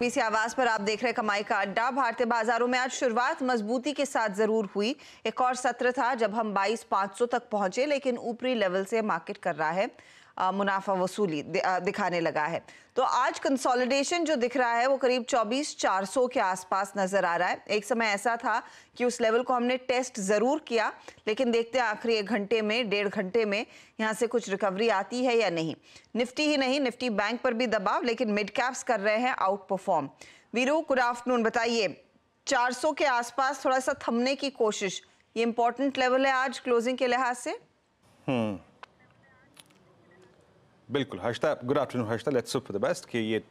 BC आवाज पर आप देख रहे कमाई का अड्डा भारतीय बाजारों में आज शुरुआत मजबूती के साथ जरूर हुई एक और सत्र था जब हम बाईस सौ तक पहुंचे लेकिन ऊपरी लेवल से मार्केट कर रहा है मुनाफा वसूली दिखाने लगा है तो आज कंसोलिडेशन जो दिख रहा है वो करीब 24-400 के आसपास नज़र आ रहा है एक समय ऐसा था कि उस लेवल को हमने टेस्ट ज़रूर किया लेकिन देखते हैं आखिरी एक घंटे में डेढ़ घंटे में यहाँ से कुछ रिकवरी आती है या नहीं निफ्टी ही नहीं निफ्टी बैंक पर भी दबाव लेकिन मिड कैप्स कर रहे हैं outperform Veeru good afternoon बताइए 400 के आसपास थोड़ा सा थमने की कोशिश ये इम्पोर्टेंट लेवल है आज क्लोजिंग के लिहाज से हम्म बिल्कुल Harshata good afternoon Harshata let's hope for the best कि ये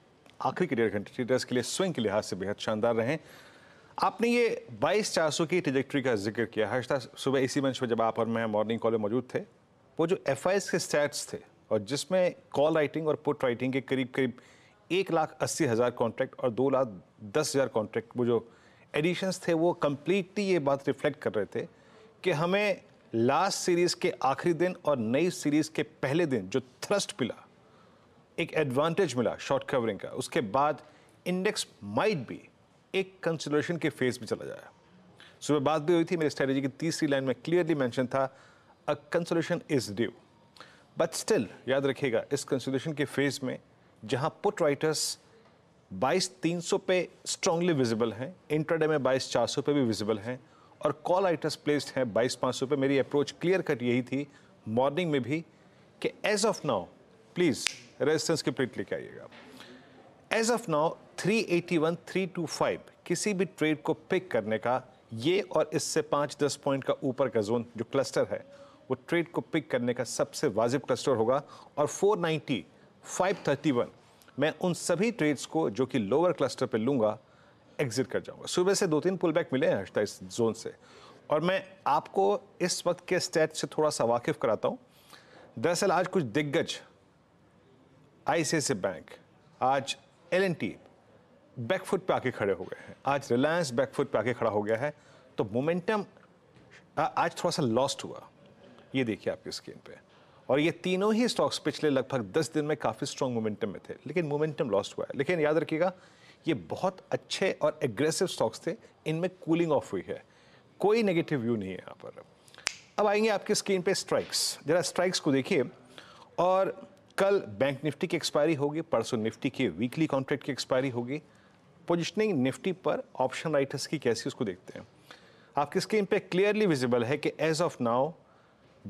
आखिरी के डेढ़ घंटे टेस्ट के लिए स्विंग के लिहाज से बेहद शानदार रहे आपने ये बाईस चार सौ की ट्रेजेक्ट्री का जिक्र किया हर्षता सुबह इसी मंच पर जब आप और मैं मॉर्निंग कॉल में मौजूद थे वो जो एफ के स्टैट्स थे और जिसमें कॉल राइटिंग और पुट राइटिंग के करीब करीब एक लाख अस्सी हज़ार कॉन्ट्रैक्ट और दो लाख दस हज़ार कॉन्ट्रैक्ट वो जो एडिशंस थे वो कम्प्लीटली ये बात रिफ्लेक्ट कर रहे थे कि हमें लास्ट सीरीज के आखिरी दिन और नई सीरीज के पहले दिन जो थ्रस्ट मिला एक एडवांटेज मिला शॉर्ट कवरिंग का उसके बाद इंडेक्स माइट भी एक कंसिडरेशन के फेज में चला जाया सुबह बात भी हुई थी मेरी स्ट्रेटेजी की तीसरी लाइन में क्लियरली मैंशन था a consolation is due but still याद रखिएगा इस कंसोलेशन के फेज में जहां पुट राइटर्स बाईस तीन सौ पे स्ट्रांगली विजिबल हैं इंटरडे में बाईस चार सौ पे भी विजिबल हैं और कॉल आइटर्स प्लेस्ड हैं बाईस पाँच सौ पे मेरी अप्रोच क्लियर कट यही थी मॉर्निंग में भी कि as of now please resistance की प्लेट लेके आइएगा एज ऑफ नाउ 381, 325 किसी भी ट्रेड को पिक करने का ये और इससे पाँच दस पॉइंट का ऊपर का जोन जो क्लस्टर है वो ट्रेड को पिक करने का सबसे वाजिब क्लस्टर होगा और 490, 531 मैं उन सभी ट्रेड्स को जो कि लोअर क्लस्टर पे लूँगा एग्जिट कर जाऊंगा सुबह से दो तीन पुल बैक मिले हैं हर्षता इस जोन से और मैं आपको इस वक्त के स्टेट से थोड़ा सा वाकिफ कराता हूँ दरअसल आज कुछ दिग्गज आई बैंक आज एल एन टी बैकफुट पे आके खड़े हो गए हैं आज रिलायंस बैकफुट पे आके खड़ा हो गया है तो मोमेंटम आज थोड़ा सा लॉस्ट हुआ ये देखिए आपकी स्क्रीन पे और ये तीनों ही स्टॉक्स पिछले लगभग दस दिन में काफ़ी स्ट्रॉन्ग मोमेंटम में थे लेकिन मोमेंटम लॉस्ट हुआ है लेकिन याद रखिएगा ये बहुत अच्छे और एग्रेसिव स्टॉक्स थे इनमें कूलिंग ऑफ हुई है कोई नेगेटिव व्यू नहीं है यहाँ पर अब आएंगे आपके स्क्रीन पे स्ट्राइक्स जरा स्ट्राइक्स को देखिए और कल बैंक निफ्टी की एक्सपायरी होगी परसों निफ्टी के वीकली कॉन्ट्रैक्ट की एक्सपायरी होगी पोजिशनिंग निफ्टी पर ऑप्शन राइटर्स की कैसी उसको देखते हैं आपकी स्क्रीन पे क्लियरली विजिबल है कि एज ऑफ नाउ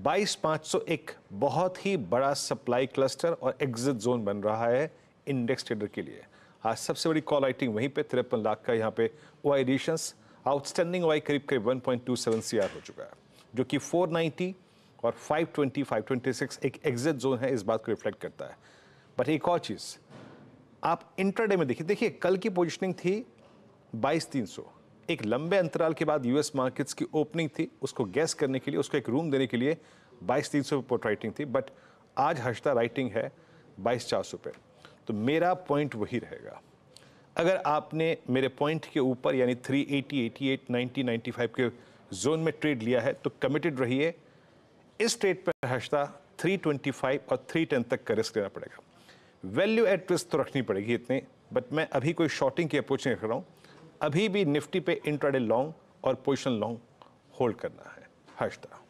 22501 बहुत ही बड़ा सप्लाई क्लस्टर और एग्जिट जोन बन रहा है इंडेक्स ट्रेडर के लिए आज हाँ, सबसे बड़ी कॉल आइटिंग वहीं पे तिरपन लाख का यहाँ पे ओ आई एडिशंस आउटस्टैंडिंग ओ आई करीब करीब one point two seven C R हो चुका है जो कि फोर नाइन्टी और five twenty five twenty six एक एग्जिट जोन है इस बात को रिफ्लेक्ट करता है बट एक और चीज़ आप इंटरडे में देखिए देखिए कल की पोजिशनिंग थी बाईस तीन सौ एक लंबे अंतराल के बाद यूएस मार्केट्स की ओपनिंग थी उसको गैस करने के लिए उसको एक रूम देने के लिए बाईस तीन सौ पोर्ट राइटिंग थी बट आज हर्षता राइटिंग है बाईस चार सौ पे तो मेरा पॉइंट वही रहेगा अगर आपने मेरे पॉइंट के ऊपर यानी 380, 88, 90, 95 के जोन में ट्रेड लिया है तो कमिटेड रहिए इस ट्रेड पर हशता 325 और 310 तक का रिस्क लेना पड़ेगा वैल्यू एट रिस्क तो रखनी पड़ेगी इतने बट मैं अभी कोई शॉर्टिंग की अप्रोच नहीं रख रहा हूँ अभी भी निफ्टी पे इंट्राडे लॉन्ग और पोजिशन लॉन्ग होल्ड करना है हशता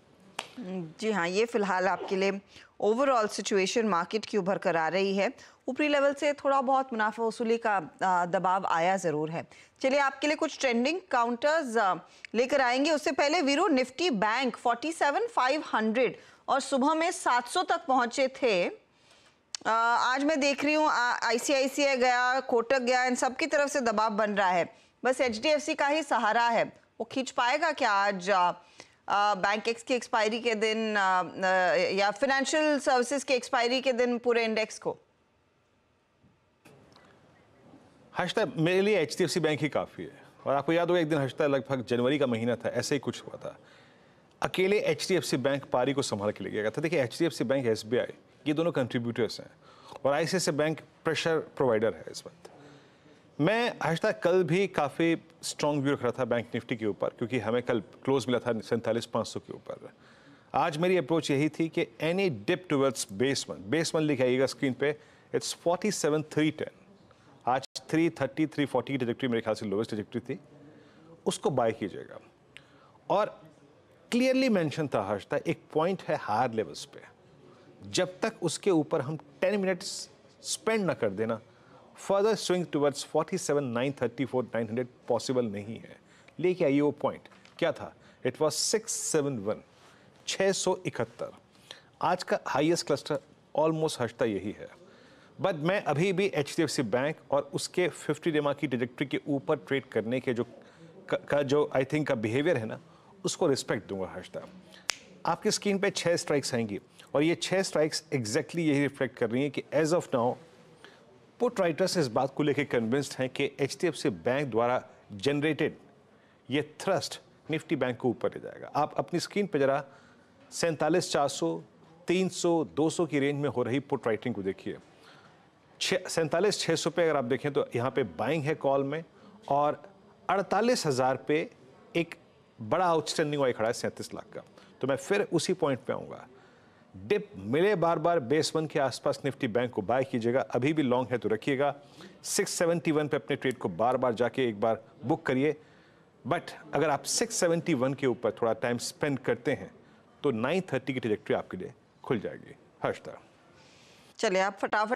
जी हाँ ये फिलहाल आपके लिए ओवरऑल सिचुएशन मार्केट की उभर कर आ रही है ऊपरी लेवल से थोड़ा बहुत मुनाफा वसूली का दबाव आया ज़रूर है चलिए आपके लिए कुछ ट्रेंडिंग काउंटर्स लेकर आएंगे उससे पहले वीरू निफ्टी बैंक 47,500 और सुबह में 700 तक पहुंचे थे आज मैं देख रही हूँ आईसीआईसीआई गया कोटक गया इन सब की तरफ से दबाव बन रहा है बस एच का ही सहारा है वो खींच पाएगा क्या आज बैंक एक्स की एक्सपायरी के दिन या फिनेंशियल सर्विसेज की एक्सपायरी के दिन पूरे इंडेक्स को हर्षता मेरे लिए एच बैंक ही काफ़ी है और आपको याद होगा एक दिन हर्षता लगभग जनवरी का महीना था ऐसे ही कुछ हुआ था अकेले एच बैंक पारी को संभाल के ले गया था देखिए एच बैंक एस ये दोनों कंट्रीब्यूटर्स हैं और आई बैंक प्रेशर प्रोवाइडर है इस वक्त मैं आहिस्ता कल भी काफ़ी स्ट्रॉन्ग व्यू रख रहा था बैंक निफ्टी के ऊपर क्योंकि हमें कल क्लोज मिला था सैंतालीस पाँच सौ के ऊपर आज मेरी अप्रोच यही थी कि एनी डिप टूवर्ड्स वन बेसमन लिखाइएगा स्क्रीन पे it's forty seven three ten आज थ्री थर्टी थ्री फोर्टी की डिजेक्ट्री मेरे ख्याल से लोवेस्ट डिजेक्ट्री थी उसको बाय कीजिएगा और क्लियरली मैंशन था हर्षता एक पॉइंट है हायर लेवल्स पे जब तक उसके ऊपर हम टेन मिनट्स स्पेंड ना कर देना further swing thirty four nine hundred possible नहीं है लेके आइए वो पॉइंट क्या था it was six seven one छः सौ इकहत्तर आज का हाइएस्ट क्लस्टर ऑलमोस्ट हटता यही है बट मैं अभी भी एच बैंक और उसके 50 डेमा की डिजेक्ट्री के ऊपर ट्रेड करने के जो का, जो आई थिंक का बिहेवियर है ना उसको रिस्पेक्ट दूंगा हर्षदा आपकी स्क्रीन पे छः स्ट्राइक्स आएंगी और ये छः स्ट्राइक्स एग्जैक्टली यही रिफ्लेक्ट कर रही हैं कि एज ऑफ नाउ राइटर्स इस बात को लेकर कन्विंस्ड हैं कि एच बैंक द्वारा जनरेटेड ये थ्रस्ट निफ्टी बैंक को ऊपर ले जाएगा आप अपनी स्क्रीन पर जरा सैंतालीस चार सौ तीन सौ दो सौ की रेंज में हो रही पुट राइटिंग को देखिए छः सैंतालीस छः सौ पे अगर आप देखें तो यहाँ पे बाइंग है कॉल में और अड़तालीस हज़ार पे एक बड़ा आउटस्टैंडिंग वाई खड़ा है सैंतीस लाख का तो मैं फिर उसी पॉइंट पे आऊँगा डिप मिले बार बार बेस वन के आसपास निफ्टी बैंक को बाय कीजिएगा अभी भी लॉन्ग है तो रखिएगा 671 पे अपने ट्रेड को बार बार जाके एक बार बुक करिए बट अगर आप 671 के ऊपर थोड़ा टाइम स्पेंड करते हैं तो 930 की ट्रेजेक्ट्री आपके लिए खुल जाएगी हर्षता चलिए आप फटाफट